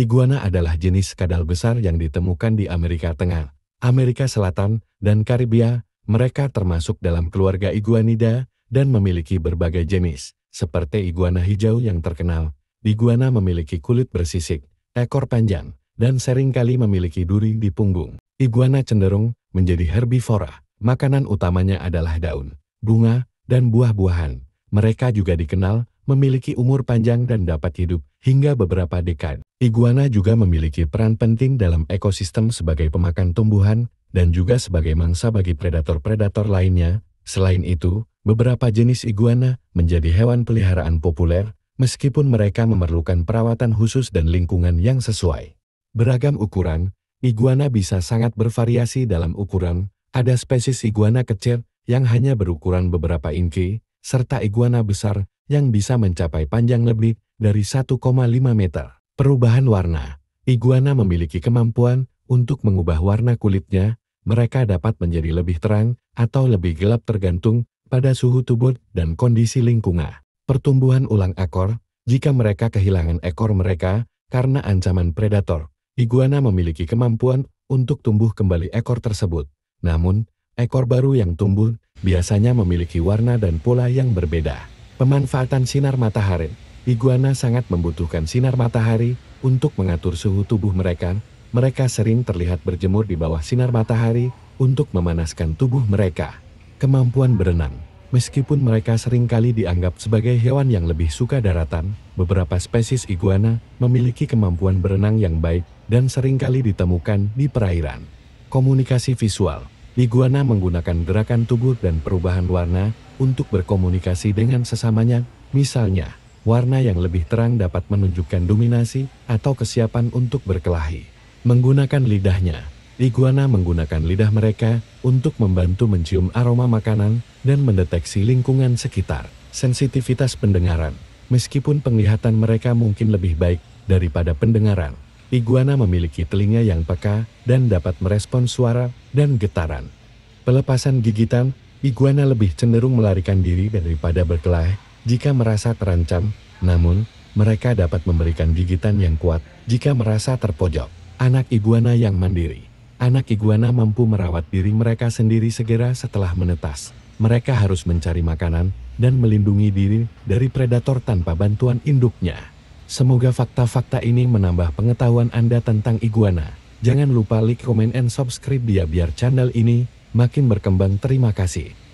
Iguana adalah jenis kadal besar yang ditemukan di Amerika Tengah, Amerika Selatan, dan Karibia. Mereka termasuk dalam keluarga iguanida dan memiliki berbagai jenis, seperti iguana hijau yang terkenal. Iguana memiliki kulit bersisik, ekor panjang, dan seringkali memiliki duri di punggung. Iguana cenderung menjadi herbivora. Makanan utamanya adalah daun, bunga, dan buah-buahan. Mereka juga dikenal memiliki umur panjang dan dapat hidup hingga beberapa dekade. Iguana juga memiliki peran penting dalam ekosistem sebagai pemakan tumbuhan dan juga sebagai mangsa bagi predator-predator lainnya. Selain itu, beberapa jenis iguana menjadi hewan peliharaan populer meskipun mereka memerlukan perawatan khusus dan lingkungan yang sesuai. Beragam ukuran, iguana bisa sangat bervariasi dalam ukuran. Ada spesies iguana kecil yang hanya berukuran beberapa inci, serta iguana besar yang bisa mencapai panjang lebih dari 1,5 meter. Perubahan warna Iguana memiliki kemampuan untuk mengubah warna kulitnya, mereka dapat menjadi lebih terang atau lebih gelap tergantung pada suhu tubuh dan kondisi lingkungan. Pertumbuhan ulang ekor, jika mereka kehilangan ekor mereka karena ancaman predator, iguana memiliki kemampuan untuk tumbuh kembali ekor tersebut. Namun, ekor baru yang tumbuh biasanya memiliki warna dan pola yang berbeda. Pemanfaatan sinar matahari Iguana sangat membutuhkan sinar matahari untuk mengatur suhu tubuh mereka. Mereka sering terlihat berjemur di bawah sinar matahari untuk memanaskan tubuh mereka. Kemampuan berenang Meskipun mereka seringkali dianggap sebagai hewan yang lebih suka daratan, beberapa spesies iguana memiliki kemampuan berenang yang baik dan seringkali ditemukan di perairan. Komunikasi visual Iguana menggunakan gerakan tubuh dan perubahan warna untuk berkomunikasi dengan sesamanya, misalnya, warna yang lebih terang dapat menunjukkan dominasi atau kesiapan untuk berkelahi. Menggunakan lidahnya, iguana menggunakan lidah mereka untuk membantu mencium aroma makanan dan mendeteksi lingkungan sekitar. Sensitivitas pendengaran, meskipun penglihatan mereka mungkin lebih baik daripada pendengaran, Iguana memiliki telinga yang peka dan dapat merespon suara dan getaran. Pelepasan gigitan, iguana lebih cenderung melarikan diri daripada berkelahi jika merasa terancam, namun mereka dapat memberikan gigitan yang kuat jika merasa terpojok. Anak iguana yang mandiri. Anak iguana mampu merawat diri mereka sendiri segera setelah menetas. Mereka harus mencari makanan dan melindungi diri dari predator tanpa bantuan induknya. Semoga fakta-fakta ini menambah pengetahuan Anda tentang iguana. Jangan lupa like, comment, and subscribe ya biar channel ini makin berkembang. Terima kasih.